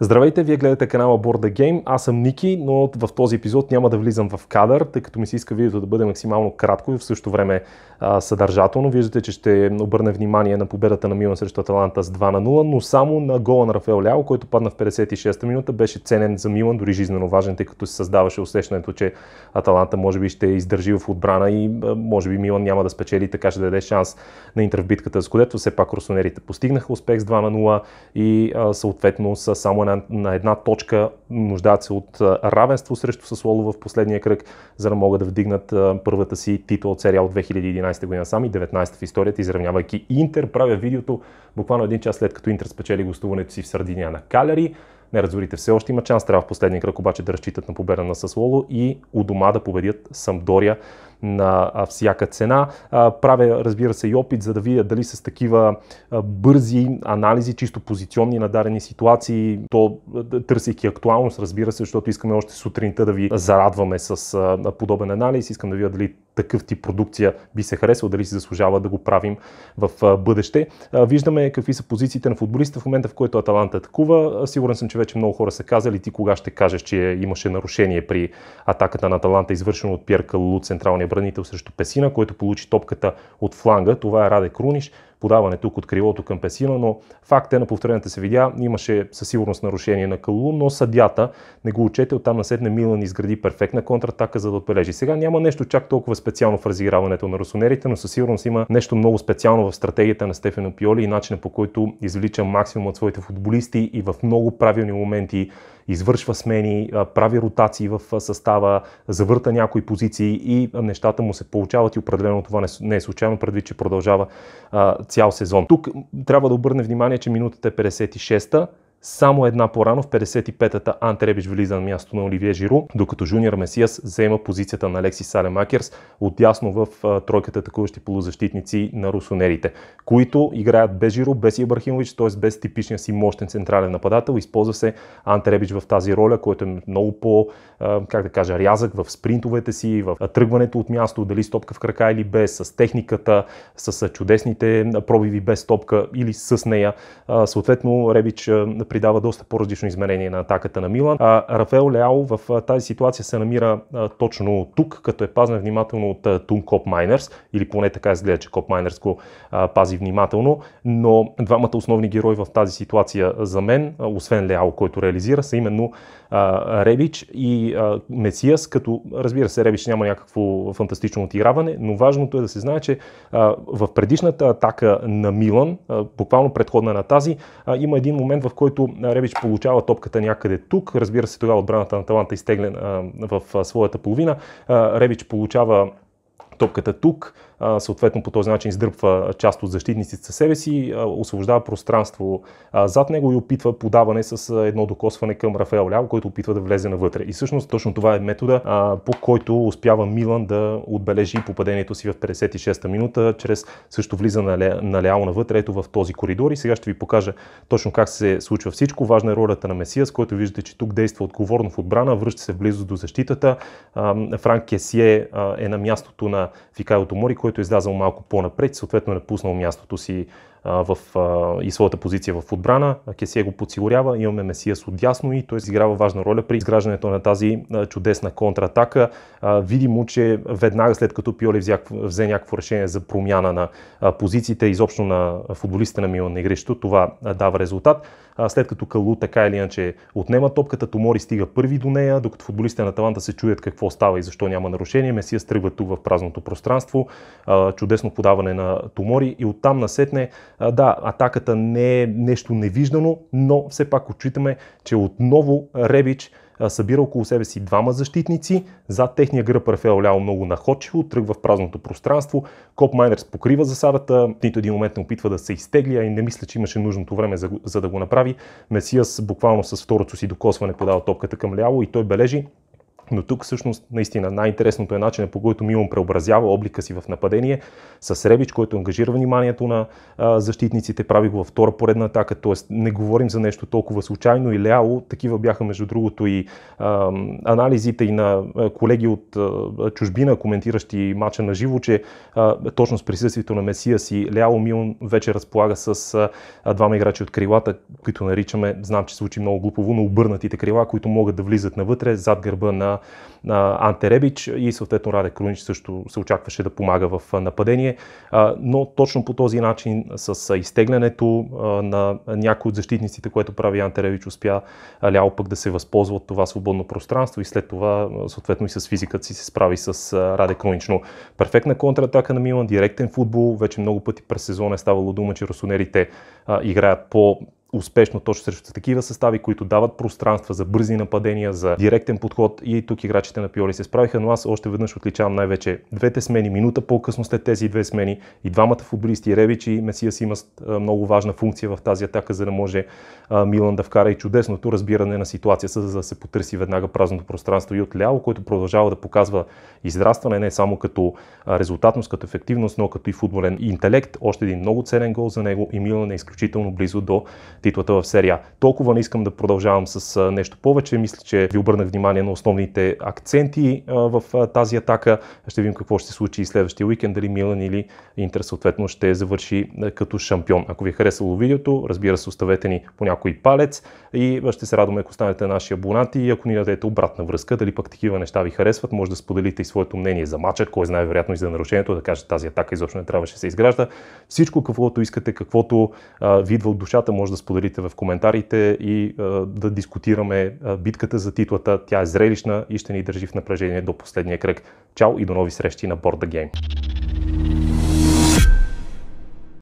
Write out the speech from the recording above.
Здравейте, вие гледате канала Board Game. Аз съм Ники, но в този епизод няма да влизам в кадър, тъй като ми се иска видеото да бъде максимално кратко и в същото време а, съдържателно. Виждате, че ще обърна внимание на победата на Милан срещу Аталанта с 2 на 0, но само на гола на Рафаел Ляо, който падна в 56-та минута, беше ценен за Милан, дори жизненно важен, тъй като се създаваше усещането, че Аталанта може би ще издържи в отбрана и а, може би Милан няма да спечели, така ще даде шанс на интервбитката, с което все пак Росонерите постигнаха успех с 2 на 0 и а, съответно са само на, на една точка, нуждаят се от равенство срещу Сасоло в последния кръг, за да могат да вдигнат първата си титул от сериал от 2011 година сами, 19 в историята, изравнявайки Интер. Правя видеото буквално един час след като Интер спечели гостуването си в Сардиния на Калери. Неразорите все още има шанс, трябва в последния кръг обаче да разчитат на победа на Сасоло и у дома да победят Самдория на всяка цена. Правя, разбира се, и опит, за да видя дали с такива бързи анализи, чисто позиционни на дадени ситуации, то търсейки актуалност, разбира се, защото искаме още сутринта да ви зарадваме с подобен анализ. Искам да видя дали такъв тип продукция би се харесал, дали си заслужава да го правим в бъдеще. Виждаме какви са позициите на футболиста в момента, в който Аталанта атакува. Сигурен съм, че вече много хора са казали ти кога ще кажеш, че имаше нарушение при атаката на Аталанта, извършено от Пьер Калу, централния бранител срещу Песина, който получи топката от фланга. Това е Раде Круниш подаване тук от крилото към Песина, но факт е на повторената се видя, имаше със сигурност нарушение на Калу, но съдята не го учете оттам на седне Милан изгради перфектна контратака за да отбележи. Сега няма нещо чак толкова специално в разиграването на русонерите, но със сигурност има нещо много специално в стратегията на Стефано Пиоли и начина по който извлича максимум от своите футболисти и в много правилни моменти извършва смени, прави ротации в състава, завърта някои позиции и нещата му се получават и определено това не е случайно, предвид, че продължава цял сезон. Тук трябва да обърне внимание, че минутата е 56-та, само една по-рано в 55-та Антребич влиза на място на Оливие Жиру, докато Жуниор Месиас взема позицията на Алекси Салемакерс отясно в тройката атакуващи полузащитници на русонерите, които играят без Жиру, без Ибрахимович, т.е. без типичния си мощен централен нападател. Използва се Антеребич в тази роля, който е много по, как да кажа, рязък в спринтовете си, в тръгването от място, дали с топка в крака или без, с техниката, с чудесните пробиви без топка или с нея. Съответно, Ребич придава доста по-различно измерение на атаката на Милан. А Рафел Леао в тази ситуация се намира точно тук, като е пазен внимателно от Тун Коп Майнерс, или поне така изгледа, че Коп Майнерс го пази внимателно, но двамата основни герои в тази ситуация за мен, освен Леао, който реализира, са именно Ребич и Месиас, като разбира се, Ребич няма някакво фантастично отиграване, но важното е да се знае, че в предишната атака на Милан, буквално предходна на тази, има един момент, в който като Ребич получава топката някъде тук. Разбира се, тогава отбраната на Таланта изтегля в своята половина. Ребич получава топката тук, съответно по този начин издърпва част от защитниците със себе си, освобождава пространство зад него и опитва подаване с едно докосване към Рафаел Ляво, който опитва да влезе навътре. И всъщност точно това е метода, по който успява Милан да отбележи попадението си в 56-та минута, чрез също влиза на, на Ляо навътре, ето в този коридор. И сега ще ви покажа точно как се случва всичко. Важна е ролята на Месиас, който виждате, че тук действа отговорно в отбрана, връща се близо до защитата. Франк Кесие е на мястото на на Фикайлото е Мори, който е излязал малко по-напред и съответно е напуснал мястото си в, и своята позиция в отбрана. Кесия го подсигурява, имаме Месиас от дясно и той изиграва важна роля при изграждането на тази чудесна контратака. Видимо, че веднага след като Пиоли взе, взе някакво решение за промяна на позициите, изобщо на футболистите на Милан на игрището, това дава резултат. След като Калу така или иначе отнема топката, Томори стига първи до нея, докато футболистите на Таланта се чуят какво става и защо няма нарушение. Месия стръгва тук в празното пространство. Чудесно подаване на Томори и оттам насетне да, атаката не е нещо невиждано, но все пак отчитаме, че отново Ребич събира около себе си двама защитници, зад техния гръб Рафел Ляо много находчиво, тръгва в празното пространство, Коп Майнерс покрива засадата, нито един момент не опитва да се изтегли, а и не мисля, че имаше нужното време за, за да го направи. Месиас буквално с второто си докосване подава топката към Ляо и той бележи но тук всъщност наистина най-интересното е начинът по който Милан преобразява облика си в нападение с Ребич, който ангажира вниманието на а, защитниците, прави го във втора поредна атака, т.е. не говорим за нещо толкова случайно и Леало, такива бяха между другото и а, анализите и на колеги от а, чужбина, коментиращи мача на живо, че а, точно с присъствието на Месия си Леало Милан вече разполага с а, двама играчи от крилата, които наричаме, знам, че звучи много глупово, но обърнатите крила, които могат да влизат навътре зад гърба на на Анте Ребич и съответно Раде Крунич също се очакваше да помага в нападение, но точно по този начин с изтеглянето на някои от защитниците, което прави Анте Ребич, успя ляло пък да се възползва от това свободно пространство и след това съответно и с физиката си се справи с Раде Крунич. Но перфектна контратака на Милан, директен футбол, вече много пъти през сезона е ставало дума, че русонерите играят по успешно точно срещу такива състави, които дават пространства за бързи нападения, за директен подход и тук играчите на Пиоли се справиха, но аз още веднъж отличавам най-вече двете смени, минута по-късно след тези две смени и двамата футболисти Ревич и Месиас имат много важна функция в тази атака, за да може Милан да вкара и чудесното разбиране на ситуацията, за да се потърси веднага празното пространство и от ляво, което продължава да показва израстване не само като резултатност, като ефективност, но като и футболен интелект. Още един много ценен гол за него и Милан е изключително близо до титлата в серия. Толкова не искам да продължавам с нещо повече. Мисля, че ви обърнах внимание на основните акценти в тази атака. Ще видим какво ще се случи и следващия уикенд, дали Милан или Интер съответно ще завърши като шампион. Ако ви е харесало видеото, разбира се, оставете ни по някой палец и ще се радваме, ако станете наши абонати и ако ни дадете обратна връзка, дали пък такива неща ви харесват, може да споделите и своето мнение за мача, кой знае вероятно и за нарушението, да кажете тази атака изобщо не трябваше да се изгражда. Всичко, каквото искате, каквото видва ви идва от душата, може да споделите споделите в коментарите и да дискутираме битката за титлата. Тя е зрелищна и ще ни държи в напрежение до последния кръг. Чао и до нови срещи на Board the Game!